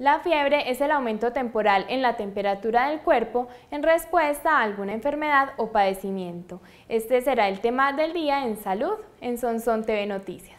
La fiebre es el aumento temporal en la temperatura del cuerpo en respuesta a alguna enfermedad o padecimiento. Este será el tema del día en Salud en Sonson TV Noticias.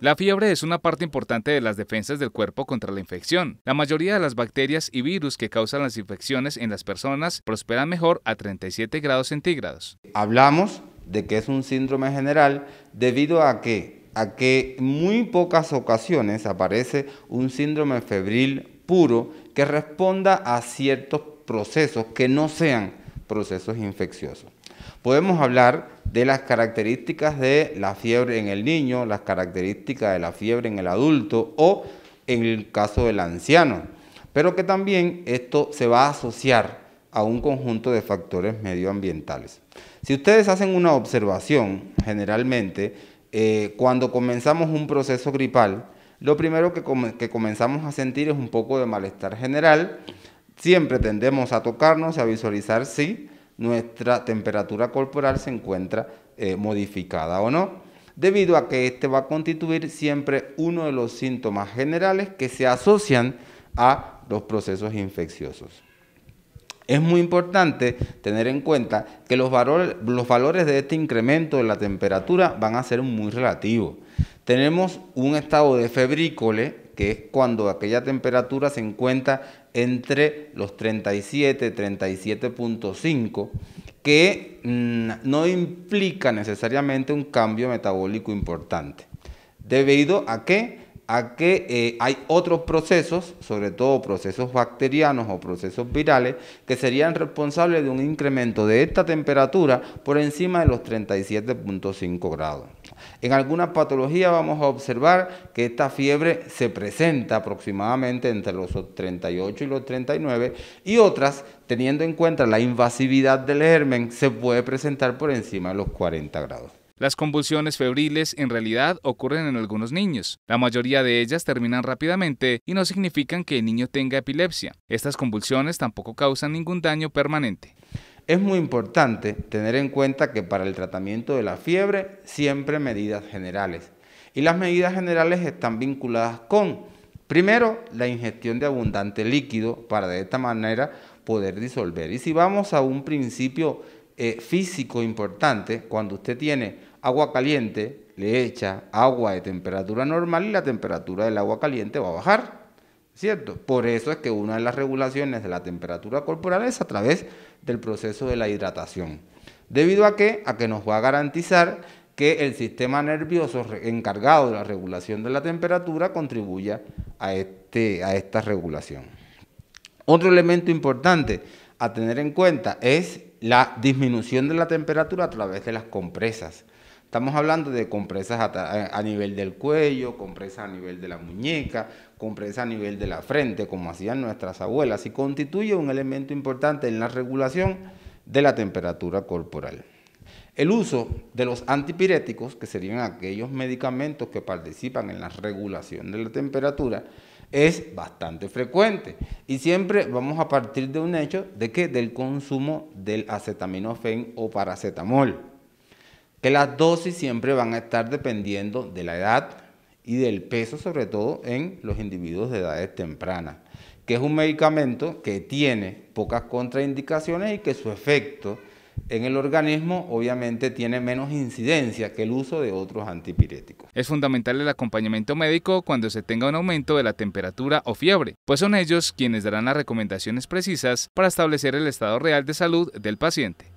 La fiebre es una parte importante de las defensas del cuerpo contra la infección. La mayoría de las bacterias y virus que causan las infecciones en las personas prosperan mejor a 37 grados centígrados. Hablamos de que es un síndrome general debido a que a que muy pocas ocasiones aparece un síndrome febril puro que responda a ciertos procesos que no sean procesos infecciosos. Podemos hablar de las características de la fiebre en el niño, las características de la fiebre en el adulto o en el caso del anciano, pero que también esto se va a asociar a un conjunto de factores medioambientales. Si ustedes hacen una observación, generalmente, eh, cuando comenzamos un proceso gripal, lo primero que, que comenzamos a sentir es un poco de malestar general, siempre tendemos a tocarnos, y a visualizar, sí, nuestra temperatura corporal se encuentra eh, modificada o no, debido a que este va a constituir siempre uno de los síntomas generales que se asocian a los procesos infecciosos. Es muy importante tener en cuenta que los, valores, los valores de este incremento de la temperatura van a ser muy relativos. Tenemos un estado de febrícole, que es cuando aquella temperatura se encuentra entre los 37, 37.5, que mm, no implica necesariamente un cambio metabólico importante. Debido a que a que eh, hay otros procesos, sobre todo procesos bacterianos o procesos virales, que serían responsables de un incremento de esta temperatura por encima de los 37.5 grados. En algunas patologías vamos a observar que esta fiebre se presenta aproximadamente entre los 38 y los 39 y otras, teniendo en cuenta la invasividad del germen, se puede presentar por encima de los 40 grados. Las convulsiones febriles en realidad ocurren en algunos niños. La mayoría de ellas terminan rápidamente y no significan que el niño tenga epilepsia. Estas convulsiones tampoco causan ningún daño permanente. Es muy importante tener en cuenta que para el tratamiento de la fiebre siempre medidas generales. Y las medidas generales están vinculadas con, primero, la ingestión de abundante líquido para de esta manera poder disolver. Y si vamos a un principio eh, físico importante, cuando usted tiene agua caliente, le echa agua de temperatura normal y la temperatura del agua caliente va a bajar, ¿cierto? Por eso es que una de las regulaciones de la temperatura corporal es a través del proceso de la hidratación. ¿Debido a que A que nos va a garantizar que el sistema nervioso encargado de la regulación de la temperatura contribuya a, este, a esta regulación. Otro elemento importante a tener en cuenta es la disminución de la temperatura a través de las compresas. Estamos hablando de compresas a, nivel del cuello, compresas a nivel de la muñeca, compresas a nivel de la frente, como hacían nuestras abuelas, y constituye un elemento importante en la regulación de la temperatura corporal. El uso de los antipiréticos, que serían aquellos medicamentos que participan en la regulación de la temperatura, es bastante frecuente y siempre vamos a partir de un hecho de que del consumo del acetaminofén o paracetamol, que las dosis siempre van a estar dependiendo de la edad y del peso, sobre todo en los individuos de edades tempranas, que es un medicamento que tiene pocas contraindicaciones y que su efecto en el organismo obviamente tiene menos incidencia que el uso de otros antipiréticos. Es fundamental el acompañamiento médico cuando se tenga un aumento de la temperatura o fiebre, pues son ellos quienes darán las recomendaciones precisas para establecer el estado real de salud del paciente.